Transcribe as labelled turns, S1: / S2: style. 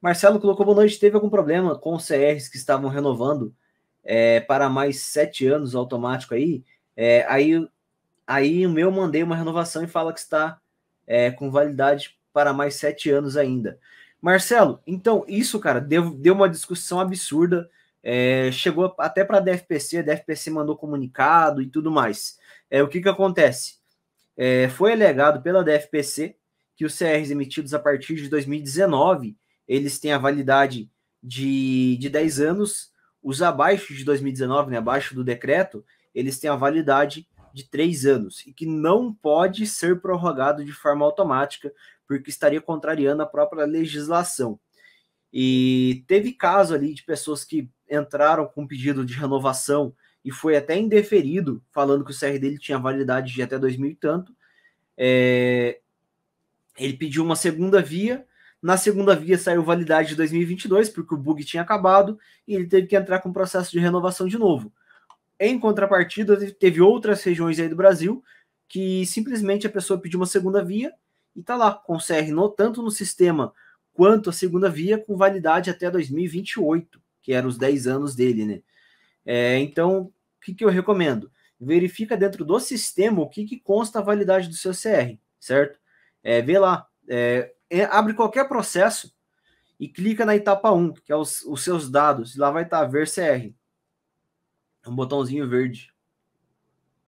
S1: Marcelo colocou boa noite. Teve algum problema com os CRs que estavam renovando é, para mais sete anos automático aí? É, aí, aí o meu mandei uma renovação e fala que está é, com validade para mais sete anos ainda. Marcelo, então isso, cara, deu, deu uma discussão absurda. É, chegou até para a DFPC, a DFPC mandou comunicado e tudo mais. É, o que, que acontece? É, foi alegado pela DFPC que os CRs emitidos a partir de 2019 eles têm a validade de, de 10 anos, os abaixo de 2019, né, abaixo do decreto, eles têm a validade de 3 anos e que não pode ser prorrogado de forma automática, porque estaria contrariando a própria legislação. E teve caso ali de pessoas que entraram com pedido de renovação e foi até indeferido, falando que o CR dele tinha validade de até 2000 e tanto. É... Ele pediu uma segunda via, na segunda via saiu validade de 2022, porque o bug tinha acabado e ele teve que entrar com o processo de renovação de novo. Em contrapartida, teve outras regiões aí do Brasil que simplesmente a pessoa pediu uma segunda via e tá lá com CR no, tanto no sistema quanto a segunda via com validade até 2028, que eram os 10 anos dele, né? É, então, o que, que eu recomendo? Verifica dentro do sistema o que, que consta a validade do seu CR, certo? É, vê lá, é, é, abre qualquer processo e clica na etapa 1, que é os, os seus dados. E lá vai estar tá ver CR. Um botãozinho verde.